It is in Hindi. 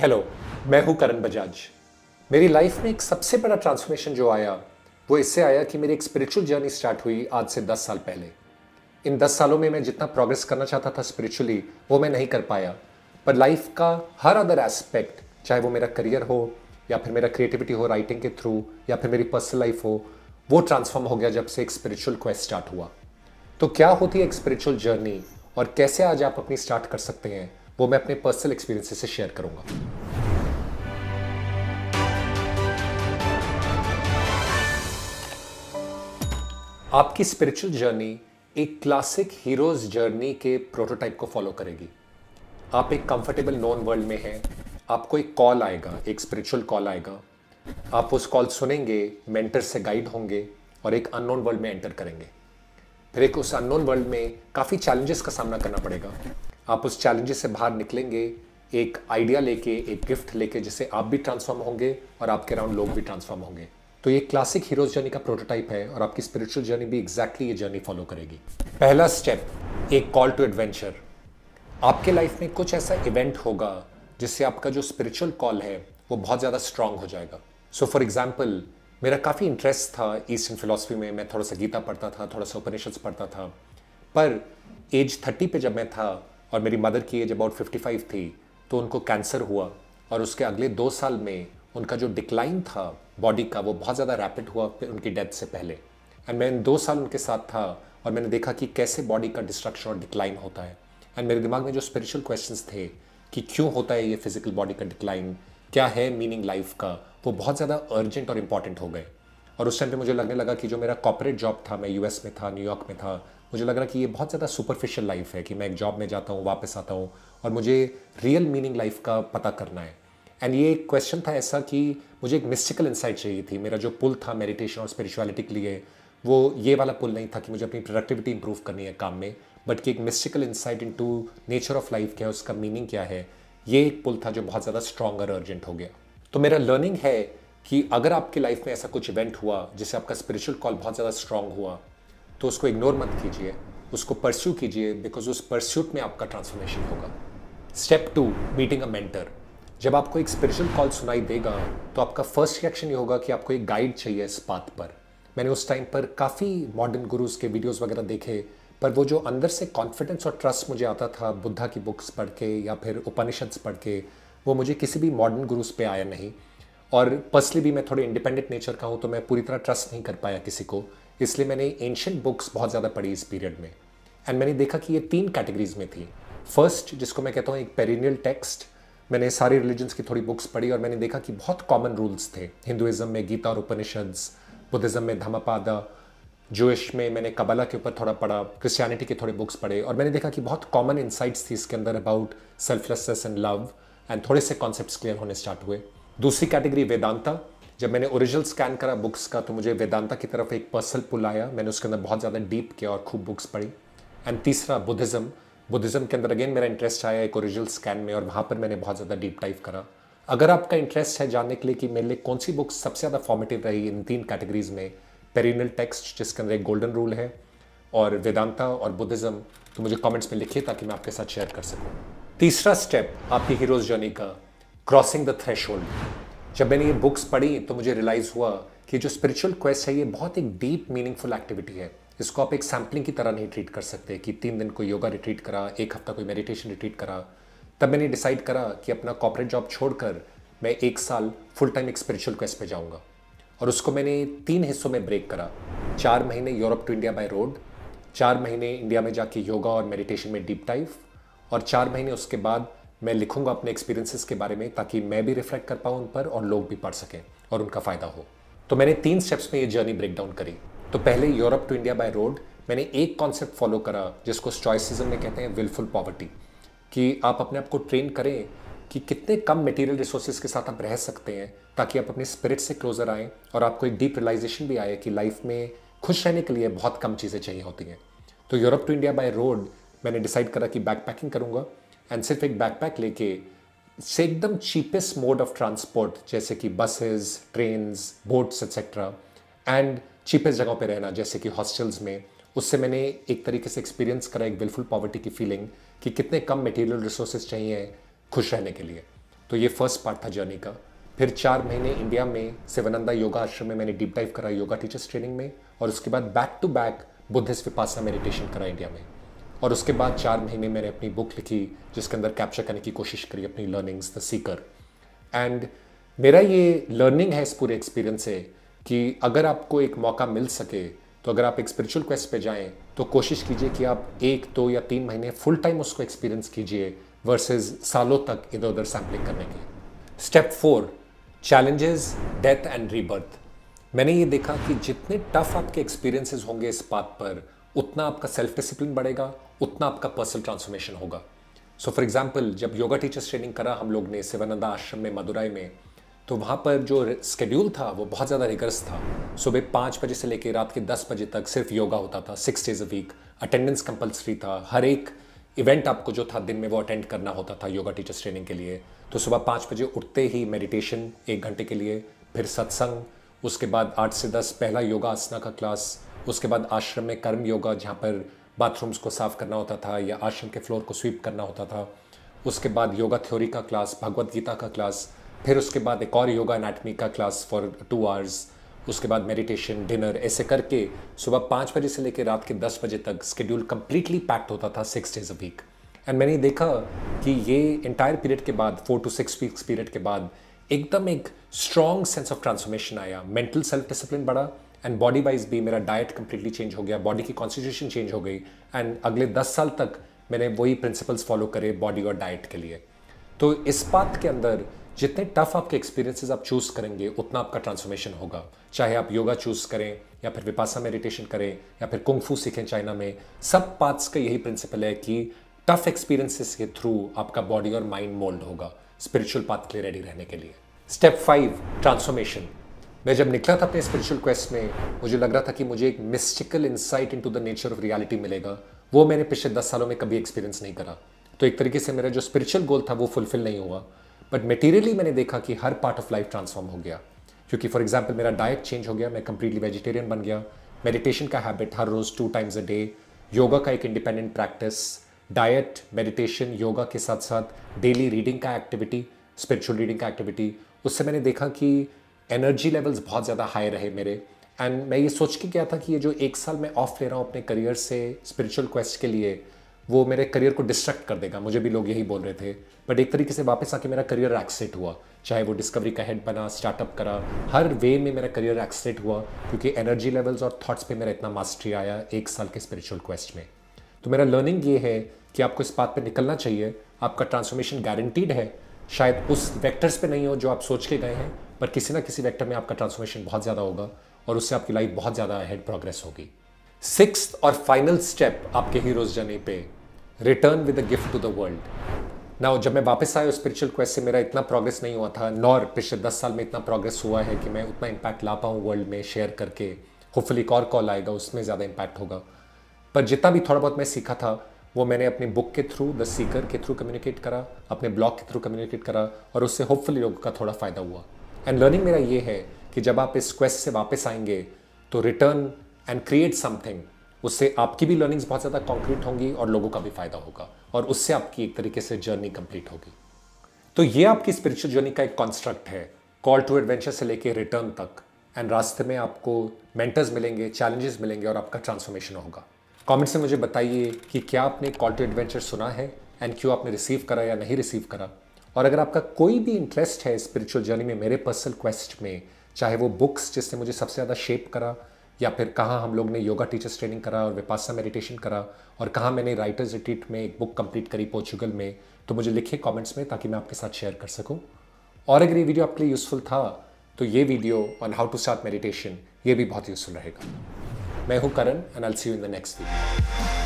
हेलो मैं हूं करण बजाज मेरी लाइफ में एक सबसे बड़ा ट्रांसफॉर्मेशन जो आया वो इससे आया कि मेरी एक स्पिरिचुअल जर्नी स्टार्ट हुई आज से दस साल पहले इन दस सालों में मैं जितना प्रोग्रेस करना चाहता था स्पिरिचुअली वो मैं नहीं कर पाया पर लाइफ का हर अदर एस्पेक्ट चाहे वो मेरा करियर हो या फिर मेरा क्रिएटिविटी हो राइटिंग के थ्रू या फिर मेरी पर्सनल लाइफ हो वो ट्रांसफॉर्म हो गया जब से एक स्पिरिचुअल क्वेस्ट स्टार्ट हुआ तो क्या होती है एक स्पिरिचुअल जर्नी और कैसे आज आप अपनी स्टार्ट कर सकते हैं वो मैं अपने पर्सनल एक्सपीरियंसेस से शेयर करूंगा आपकी स्पिरिचुअल जर्नी एक क्लासिक हीरोज जर्नी के प्रोटोटाइप को फॉलो करेगी आप एक कंफर्टेबल नॉन वर्ल्ड में हैं आपको एक कॉल आएगा एक स्पिरिचुअल कॉल आएगा आप उस कॉल सुनेंगे मेंटर से गाइड होंगे और एक अननोन वर्ल्ड में एंटर करेंगे फिर एक उस अननोन वर्ल्ड में काफ़ी चैलेंजेस का सामना करना पड़ेगा आप उस चैलेंजेस से बाहर निकलेंगे एक आइडिया लेके एक गिफ्ट लेके जिससे आप भी ट्रांसफॉर्म होंगे और आपके अराउंड लोग भी ट्रांसफॉर्म होंगे तो ये क्लासिक हीरोज जर्नी का प्रोटोटाइप है और आपकी स्पिरिचुअल जर्नी भी एग्जैक्टली exactly ये जर्नी फॉलो करेगी पहला स्टेप एक कॉल टू एडवेंचर आपके लाइफ में कुछ ऐसा इवेंट होगा जिससे आपका जो स्पिरिचुअल कॉल है वो बहुत ज़्यादा स्ट्रांग हो जाएगा सो फॉर एग्जाम्पल मेरा काफ़ी इंटरेस्ट था ईस्टर्न फिलोसफी में मैं थोड़ा सा गीता पढ़ता था थोड़ा सा उपनिषद पढ़ता था पर एज थर्टी पे जब मैं था और मेरी मदर की एज अबाउट 55 थी तो उनको कैंसर हुआ और उसके अगले दो साल में उनका जो डिक्लाइन था बॉडी का वो बहुत ज़्यादा रैपिड हुआ फिर उनकी डेथ से पहले एंड मैं दो साल उनके साथ था और मैंने देखा कि कैसे बॉडी का डिस्ट्रक्शन और डिक्लाइन होता है एंड मेरे दिमाग में जो स्पिरिचुअल क्वेश्चन थे कि क्यों होता है ये फिजिकल बॉडी का डिक्लाइन क्या है मीनिंग लाइफ का वो बहुत ज़्यादा अर्जेंट और इम्पॉर्टेंट हो गए और उस टाइम पे मुझे लगने लगा कि जो मेरा कॉपरेट जॉब था मैं यूएस में था न्यूयॉर्क में था मुझे लग रहा कि ये बहुत ज़्यादा सुपरफिशियल लाइफ है कि मैं एक जॉब में जाता हूँ वापस आता हूँ और मुझे रियल मीनिंग लाइफ का पता करना है एंड ये एक क्वेश्चन था ऐसा कि मुझे एक मिस्टिकल इंसाइट चाहिए थी मेरा जो पुल था मेडिटेशन और स्पिरिचुअलिटी के लिए वो ये वाला पुल नहीं था कि मुझे अपनी प्रोडक्टिविटी इंप्रूव करनी है काम में बट कि एक mystical insight into nature of life क्या है उसका मीनिंग क्या है ये एक पुल था जो बहुत ज़्यादा स्ट्रॉन्ग और अर्जेंट हो गया तो मेरा लर्निंग है कि अगर आपके लाइफ में ऐसा कुछ इवेंट हुआ जिससे आपका स्पिरिचुअल कॉल बहुत ज़्यादा स्ट्रांग हुआ तो उसको इग्नोर मत कीजिए उसको परस्यू कीजिए बिकॉज उस परस्यूट में आपका ट्रांसफॉर्मेशन होगा step two meeting a mentor जब आपको एक स्पिरिचुअल कॉल सुनाई देगा तो आपका फर्स्ट रिएक्शन ये होगा कि आपको एक गाइड चाहिए इस बात पर मैंने उस टाइम पर काफ़ी मॉडर्न गुरुज के वीडियोज़ वगैरह देखे पर वो जो अंदर से कॉन्फिडेंस और ट्रस्ट मुझे आता था बुद्धा की बुक्स पढ़ के या फिर उपनिषद्स पढ़ के वो मुझे किसी भी मॉडर्न गुरुज पे आया नहीं और पर्सनली भी मैं थोड़े इंडिपेंडेंट नेचर का हूँ तो मैं पूरी तरह ट्रस्ट नहीं कर पाया किसी को इसलिए मैंने एंशंट बुक्स बहुत ज़्यादा पढ़ी इस पीरियड में एंड मैंने देखा कि ये तीन कैटेगरीज में थी फर्स्ट जिसको मैं कहता हूँ एक पेरिनियल टेक्स्ट मैंने सारे रिलीजन्स की थोड़ी बुक्स पढ़ी और मैंने देखा कि बहुत कॉमन रूल्स थे हिंदुज़म में गीता और उपनिषद्स बुद्धिज़्म में धमापादा जोश में मैंने कबला के ऊपर थोड़ा पढ़ा क्रिस्टियनिटी के थोड़े बुक्स पढ़े और मैंने देखा कि बहुत कॉमन इंसाइट्स थी इसके अंदर अबाउट सेल्फलेसनेस एंड लव एंड थोड़े से कॉन्सेप्ट क्लियर होने स्टार्ट हुए दूसरी कैटेगरी वेदांता जब मैंने ओरिजिनल स्कैन करा बुक्स का तो मुझे वेदांता की तरफ एक पर्सनल पुल आया मैंने उसके अंदर बहुत ज़्यादा डीप किया और खूब बुक्स पढ़ी एंड तीसरा बुद्धिज़्म बुद्धिज़्म के अंदर अगेन मेरा इंटरेस्ट आया एक ओरिजिनल स्कैन में और वहाँ पर मैंने बहुत ज़्यादा डीप टाइप करा अगर आपका इंटरेस्ट है जानने के लिए कि मेरे लिए कौन सी बुक सबसे ज़्यादा फॉर्मेटिव रही इन तीन कैटेगरीज में पेरिनल टेक्स्ट जिसके अंदर एक गोल्डन रूल है और वेदांता और बुद्धिज़्म तो मुझे कमेंट्स में लिखिए ताकि मैं आपके साथ शेयर कर सकूँ तीसरा स्टेप आपकी हीरोज़ जर्नी का क्रॉसिंग द थ्रेश होल्ड जब मैंने ये बुक्स पढ़ी तो मुझे रियलाइज़ हुआ कि जो स्पिरिचुअल क्वेस्ट है ये बहुत एक डीप मीनिंगफुल एक्टिविटी है इसको आप एक सैम्पलिंग की तरह नहीं ट्रीट कर सकते कि तीन दिन कोई योगा रिट्रीट करा एक हफ्ता कोई मेडिटेशन रिट्रीट करा तब मैंने डिसाइड करा कि अपना कॉपरेट जॉब छोड़कर मैं एक साल फुल टाइम एक स्पिरिचुअल क्वेस्ट पे जाऊँगा और उसको मैंने तीन हिस्सों में ब्रेक करा चार महीने Europe to India by road चार महीने इंडिया में जाके योगा और मेडिटेशन में डीप डाइव और चार महीने उसके बाद मैं लिखूंगा अपने एक्सपीरियंसेस के बारे में ताकि मैं भी रिफ्लेक्ट कर पाऊँ उन पर और लोग भी पढ़ सकें और उनका फ़ायदा हो तो मैंने तीन स्टेप्स में ये जर्नी ब्रेक डाउन करी तो पहले Europe to India by road मैंने एक कॉन्सेप्ट फॉलो करा जिसको स्टॉइसिज्म में कहते हैं विलफुल पॉवर्टी कि आप अपने आप को ट्रेन करें कि कितने कम मटेरियल रिसोर्सेज के साथ आप रह सकते हैं ताकि आप अपने स्पिरिट से क्लोजर आएँ और आपको एक डीप रियलाइजेशन भी आए कि लाइफ में खुश रहने के लिए बहुत कम चीज़ें चाहिए होती हैं तो Europe to India by road मैंने डिसाइड करा कि बैक पैकिंग एंड सिर्फ एक बैकपैक लेके से एकदम चीपेस्ट मोड ऑफ ट्रांसपोर्ट जैसे कि buses trains boats etcetera and cheapest जगहों पे रहना जैसे कि हॉस्टल्स में उससे मैंने एक तरीके से एक्सपीरियंस करा एक विलफुल पॉवर्टी की फीलिंग कि कितने कम मटेरियल रिसोर्सेज चाहिए खुश रहने के लिए तो ये फर्स्ट पार्ट था जर्नी का फिर चार महीने इंडिया में सेवानंदा योगा आश्रम में मैंने डीप डाइव करा योगा टीचर्स ट्रेनिंग में और उसके बाद back to back Buddhist vipassana meditation करा इंडिया में और उसके बाद चार महीने मैंने अपनी बुक लिखी जिसके अंदर कैप्चर करने की कोशिश करी अपनी लर्निंग्स द सीकर एंड मेरा ये लर्निंग है इस पूरे एक्सपीरियंस से कि अगर आपको एक मौका मिल सके तो अगर आप एक स्पिरिचुअल क्वेस्ट पे जाएं तो कोशिश कीजिए कि आप एक दो तो या तीन महीने फुल टाइम उसको एक्सपीरियंस कीजिए वर्सेस सालों तक इधर उधर सैम्पलिंग करने के step four challenges death and rebirth मैंने ये देखा कि जितने टफ आपके एक्सपीरियंसेस होंगे इस बात पर उतना आपका सेल्फ डिसिप्लिन बढ़ेगा उतना आपका पर्सनल ट्रांसफॉर्मेशन होगा सो फॉर एग्जाम्पल जब योगा टीचर्स ट्रेनिंग करा हम लोग ने शिवानंदा आश्रम में मदुराई में तो वहाँ पर जो स्केड्यूल था वो बहुत ज़्यादा रिगर्स था सुबह पाँच बजे से लेकर रात के दस बजे तक सिर्फ योगा होता था six days a week attendance compulsory था हर एक इवेंट आपको जो था दिन में वो अटेंड करना होता था योगा टीचर्स ट्रेनिंग के लिए तो सुबह पाँच बजे उठते ही मेडिटेशन एक घंटे के लिए फिर सत्संग उसके बाद आठ से दस पहला योगा आसना का क्लास उसके बाद आश्रम में कर्म योगा जहाँ पर बाथरूम्स को साफ़ करना होता था या आश्रम के फ्लोर को स्वीप करना होता था उसके बाद योगा थ्योरी का क्लास भगवत गीता का क्लास फिर उसके बाद एक और योगा एनाटमी का क्लास फॉर टू आवर्स उसके बाद मेडिटेशन डिनर ऐसे करके सुबह पाँच बजे से लेकर रात के दस बजे तक स्केड्यूल कम्प्लीटली पैक्ड होता था six days a week and मैंने देखा कि ये इंटायर पीरियड के बाद four to six weeks period के बाद एकदम एक स्ट्रॉन्ग सेंस ऑफ ट्रांसफॉर्मेशन आया मेंटल सेल्फ डिसिप्लिन बढ़ा एंड बॉडी वाइज भी मेरा डाइट कम्प्लीटली चेंज हो गया बॉडी की कॉन्स्टिट्यूशन चेंज हो गई एंड अगले दस साल तक मैंने वही प्रिंसिपल्स फॉलो करे बॉडी और डाइट के लिए तो इस बात के अंदर जितने टफ आपके एक्सपीरियंसेस आप चूज़ करेंगे उतना आपका ट्रांसफॉर्मेशन होगा चाहे आप योगा चूज़ करें या फिर विपासा मेडिटेशन करें या फिर कुंगफू सीखें चाइना में सब पार्ट्स का यही प्रिंसिपल है कि टफ एक्सपीरियंसेस के थ्रू आपका बॉडी और माइंड मोल्ड होगा स्पिरिचुअल पाथ के लिए रेडी रहने के लिए स्टेप फाइव ट्रांसफॉर्मेशन मैं जब निकला था अपने स्पिरिचुअल क्वेस्ट में मुझे लग रहा था कि मुझे एक mystical insight into the nature of reality मिलेगा वो मैंने पिछले दस सालों में कभी एक्सपीरियंस नहीं करा तो एक तरीके से मेरा जो स्पिरिचुअल गोल था वो फुलफिल नहीं हुआ बट मटेरियली मैंने देखा कि हर पार्ट ऑफ लाइफ ट्रांसफॉर्म हो गया क्योंकि फॉर एग्जाम्पल मेरा डाइट चेंज हो गया मैं कंप्लीटली वेजिटेरियन बन गया मेडिटेशन का हैबिट हर रोज़ two times a day yoga का एक independent practice diet meditation yoga के साथ साथ डेली रीडिंग का एक्टिविटी स्पिरिचुअल रीडिंग का एक्टिविटी उससे मैंने देखा कि एनर्जी लेवल्स बहुत ज़्यादा हाई रहे मेरे एंड मैं ये सोच के गया था कि ये जो एक साल मैं ऑफ ले रहा हूँ अपने करियर से स्पिरिचुअल क्वेस्ट के लिए वो मेरे करियर को डिस्ट्रक्ट कर देगा मुझे भी लोग यही बोल रहे थे बट एक तरीके से वापस आके मेरा करियर एक्सेट हुआ चाहे वो डिस्कवरी का हेड बना स्टार्टअप करा हर वे में मेरा करियर एक्सेट हुआ क्योंकि एनर्जी लेवल्स और थॉट्स पे मेरा इतना मास्टरी आया एक साल के स्पिरिचुअल क्वेस्ट में तो मेरा लर्निंग ये है कि आपको इस बात पर निकलना चाहिए आपका ट्रांसफॉर्मेशन गारंटीड है शायद उस वैक्टर्स पर नहीं हो जो आप सोच के गए हैं पर किसी ना किसी वेक्टर में आपका ट्रांसफॉर्मेशन बहुत ज़्यादा होगा और उससे आपकी लाइफ बहुत ज़्यादा हेड प्रोग्रेस होगी सिक्स और फाइनल स्टेप आपके हीरोज जर्नी पे return with a gift to the world ना जब मैं वापस आया स्पिरिचुअल क्वेस्ट से मेरा इतना प्रोग्रेस नहीं हुआ था नॉर पिछले दस साल में इतना प्रोग्रेस हुआ है कि मैं उतना इम्पैक्ट ला पाऊँ वर्ल्ड में शेयर करके होपफुली एक और कॉल आएगा उसमें ज़्यादा इम्पैक्ट होगा पर जितना भी थोड़ा बहुत मैं सीखा था वो मैंने अपनी बुक के थ्रू द सीकर के थ्रू कम्युनिकेट करा अपने ब्लॉग के थ्रू कम्युनिकेट करा और उससे होपफुली लोगों का थोड़ा फ़ायदा हुआ एंड लर्निंग मेरा ये है कि जब आप इस क्वेस्ट से वापस आएंगे तो रिटर्न एंड क्रिएट समथिंग उससे आपकी भी लर्निंग्स बहुत ज़्यादा कॉन्क्रीट होंगी और लोगों का भी फायदा होगा और उससे आपकी एक तरीके से जर्नी कंप्लीट होगी तो ये आपकी स्पिरिचुअल जर्नी का एक कॉन्स्ट्रक्ट है कॉल टू एडवेंचर से लेके रिटर्न तक एंड रास्ते में आपको मेंटर्स मिलेंगे चैलेंजेस मिलेंगे और आपका ट्रांसफॉर्मेशन होगा कॉमेंट्स में मुझे बताइए कि क्या आपने कॉल टू एडवेंचर सुना है एंड क्यों आपने रिसीव करा या नहीं रिसीव करा और अगर आपका कोई भी इंटरेस्ट है स्पिरिचुअल जर्नी में मेरे पर्सनल क्वेस्ट में चाहे वो बुक्स जिसने मुझे सबसे ज़्यादा शेप करा या फिर कहाँ हम लोग ने योगा टीचर्स ट्रेनिंग करा और विपासा मेडिटेशन करा और कहाँ मैंने राइटर्स रिट्रीट में एक बुक कंप्लीट करी पोर्चुगल में तो मुझे लिखे कमेंट्स में ताकि मैं आपके साथ शेयर कर सकूँ और अगर ये वीडियो आपके लिए यूज़फुल था तो ये video on how to start meditation ये भी बहुत यूज़फुल रहेगा मैं हूँ Karan and I see you in the next video